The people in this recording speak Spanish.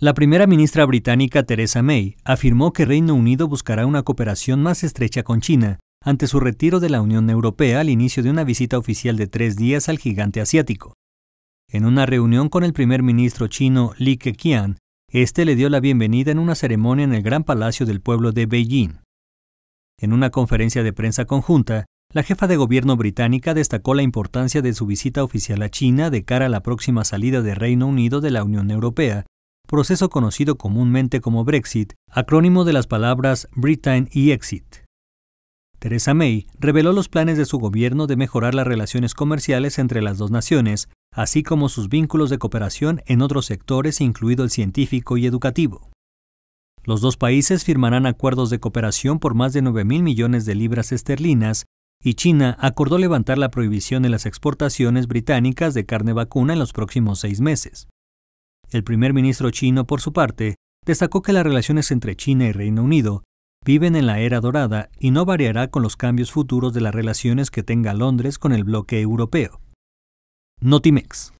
La primera ministra británica Theresa May afirmó que Reino Unido buscará una cooperación más estrecha con China ante su retiro de la Unión Europea al inicio de una visita oficial de tres días al gigante asiático. En una reunión con el primer ministro chino Li Keqiang, este le dio la bienvenida en una ceremonia en el Gran Palacio del Pueblo de Beijing. En una conferencia de prensa conjunta, la jefa de gobierno británica destacó la importancia de su visita oficial a China de cara a la próxima salida de Reino Unido de la Unión Europea proceso conocido comúnmente como Brexit, acrónimo de las palabras Britain y Exit. Theresa May reveló los planes de su gobierno de mejorar las relaciones comerciales entre las dos naciones, así como sus vínculos de cooperación en otros sectores, incluido el científico y educativo. Los dos países firmarán acuerdos de cooperación por más de 9.000 mil millones de libras esterlinas, y China acordó levantar la prohibición de las exportaciones británicas de carne vacuna en los próximos seis meses. El primer ministro chino, por su parte, destacó que las relaciones entre China y Reino Unido viven en la era dorada y no variará con los cambios futuros de las relaciones que tenga Londres con el bloque europeo. Notimex.